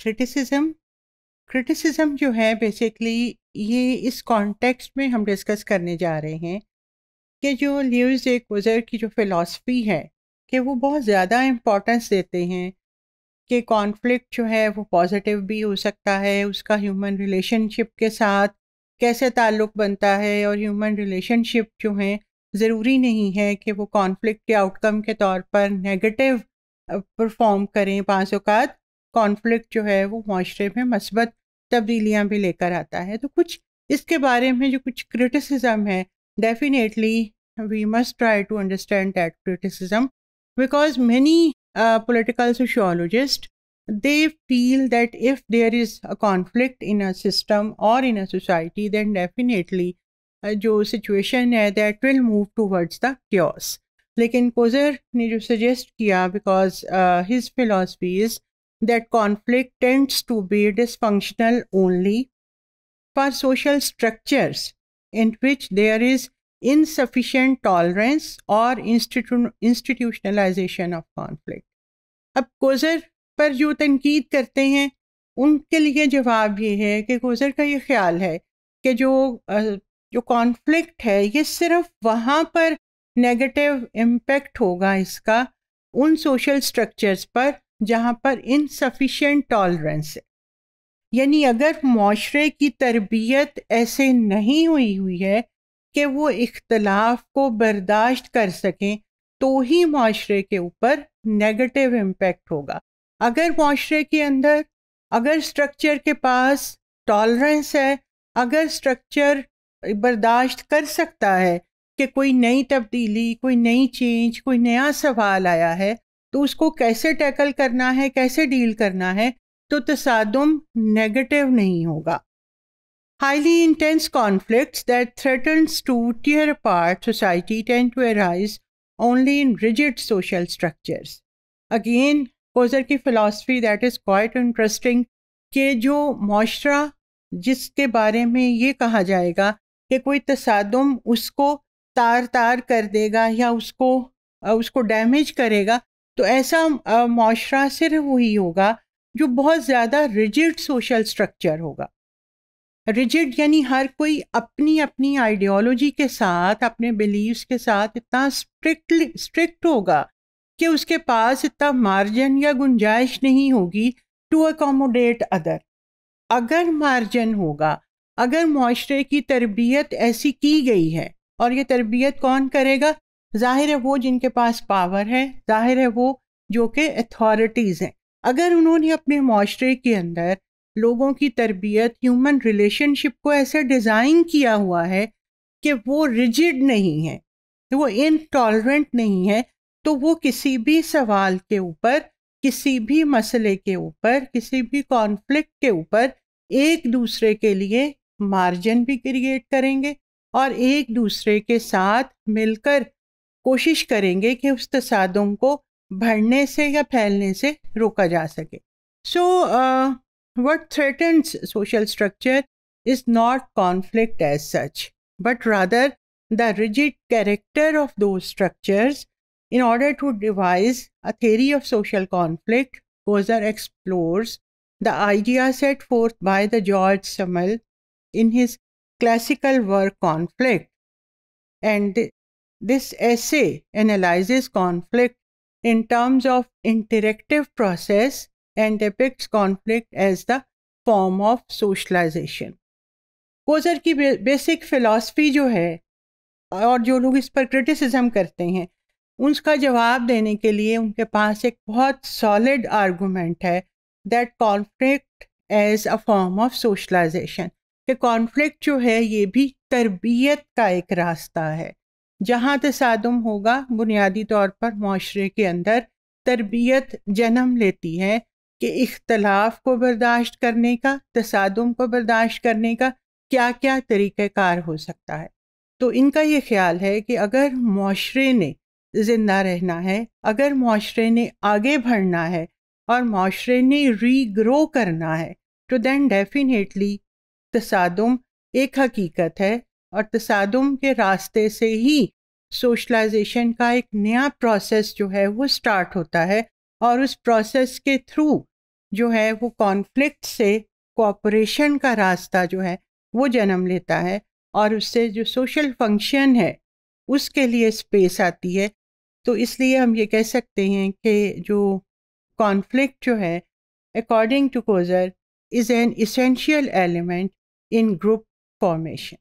Criticism criticism जो है basically ये इस कॉन्टेक्स्ट में हम डिस्कस करने जा रहे हैं कि जो ल्यूज ए गुज़र की जो फ़िलासफ़ी है कि वो बहुत ज़्यादा इम्पोर्टेंस देते हैं कि कॉन्फ्लिक्ट जो है वो पॉजिटिव भी हो सकता है उसका ह्यूमन रिलेशनशिप के साथ कैसे ताल्लुक़ बनता है और ह्यूमन रिलेशनशिप जो हैं ज़रूरी नहीं है कि वो कॉन्फ्लिक्ट के आउटकम के तौर पर नेगेटिव परफॉर्म करें पाँच अवकात कॉन्फ्लिक्ट जो है वो माशरे में मस्बत तब्दीलियाँ भी लेकर आता है तो कुछ इसके बारे में जो कुछ क्रिटिसिज्म है definitely we must try to understand that criticism because many political sociologists they feel that if there is a conflict in a system और in a society then definitely जो सिचुएशन है that will move towards the chaos लेकिन Coser ने जो suggest किया because his philosophies that conflict tends to be dysfunctional only for social structures in which there is insufficient tolerance or institu- institutionalization of conflict. अब Coser पर जो तनकीद करते हैं उनके लिए जवाब ये है कि कोजर का ये ख्याल है कि जो जो कॉन्फ्लिक्ट है ये सिर्फ वहाँ पर नेगेटिव इम्पेक्ट होगा इसका उन सोशल स्ट्रक्चर्स पर जहाँ पर इनसफिशेंट टॉलरेंस है यानी अगर माशरे की तरबियत ऐसे नहीं हुई हुई है कि वो इख्तलाफ को बर्दाश्त कर सकें तो ही माशरे के ऊपर नेगेटिव इम्पेक्ट होगा अगर माशरे के अंदर अगर स्ट्रक्चर के पास टॉलरेंस है अगर स्ट्रक्चर बर्दाश्त कर सकता है कि कोई नई तब्दीली कोई नई चेंज कोई नया सवाल आया है तो उसको कैसे टैकल करना है कैसे डील करना है तो तसादम नेगेटिव नहीं होगा highly intense conflicts that threatens to tear part society tend to arise only in rigid social structures again Coser की philosophy that is quite interesting कि जो मुशरा जिसके बारे में ये कहा जाएगा कि कोई तसादम उसको तार तार कर देगा या उसको उसको डैमेज करेगा तो ऐसा माशरा सिर्फ वही होगा जो बहुत ज़्यादा रिजिड सोशल स्ट्रक्चर होगा रिजिड यानी हर कोई अपनी अपनी आइडियोलॉजी के साथ अपने बिलीव्स के साथ इतना स्ट्रिक्टली स्ट्रिक्ट होगा कि उसके पास इतना मार्जिन या गुंजाइश नहीं होगी टू अकोमोडेट अदर अगर मार्जिन होगा अगर माशरे की तरबियत ऐसी की गई है और ये तरबियत कौन करेगा जाहिर है वो जिनके पास पावर है जाहिर है वो जो कि अथॉरिटीज़ हैं अगर उन्होंने अपने माशरे के अंदर लोगों की तरबियत ह्यूमन रिलेशनशिप को ऐसे डिज़ाइन किया हुआ है कि वो रिजिड नहीं है वो इनटॉलरेंट नहीं है तो वो किसी भी सवाल के ऊपर किसी भी मसले के ऊपर किसी भी कॉन्फ्लिक्ट के ऊपर एक दूसरे के लिए मार्जिन भी क्रिएट करेंगे और एक दूसरे के साथ मिलकर कोशिश करेंगे कि उस तसादों को बढ़ने से या फैलने से रोका जा सके so what threatens social structure is not conflict as such but rather the rigid character of those structures in order to devise a theory of social conflict Coser explores the idea set forth by the George Simmel in his classical work conflict and This essay analyzes conflict in terms of interactive process and depicts conflict as the form of socialization. Coser की basic philosophy जो है और जो लोग इस पर criticism करते हैं उसका जवाब देने के लिए उनके पास एक बहुत सॉलिड आर्गूमेंट है that conflict as a form of socialization कि कॉन्फ्लिक्ट जो है ये भी तरबियत का एक रास्ता है जहाँ तसादम होगा बुनियादी तौर पर माशरे के अंदर तरबियत जन्म लेती है कि इख्तलाफ को बर्दाश्त करने का तसादम को बर्दाश्त करने का क्या क्या तरीक़ार हो सकता है तो इनका ये ख्याल है कि अगर माशरे ने ज़िंदा रहना है अगर माशरे ने आगे बढ़ना है और माशरे ने रीग्रो करना है तो दैन डेफिनेटली तसादम एक हकीकत है और तसादम के रास्ते से ही सोशलाइजेशन का एक नया प्रोसेस जो है वो स्टार्ट होता है और उस प्रोसेस के थ्रू जो है वो कॉन्फ्लिक्ट से कोऑपरेशन का रास्ता जो है वो जन्म लेता है और उससे जो सोशल फंक्शन है उसके लिए स्पेस आती है तो इसलिए हम ये कह सकते हैं कि जो कॉन्फ्लिक्ट जो है according to Coser is an essential element in group formation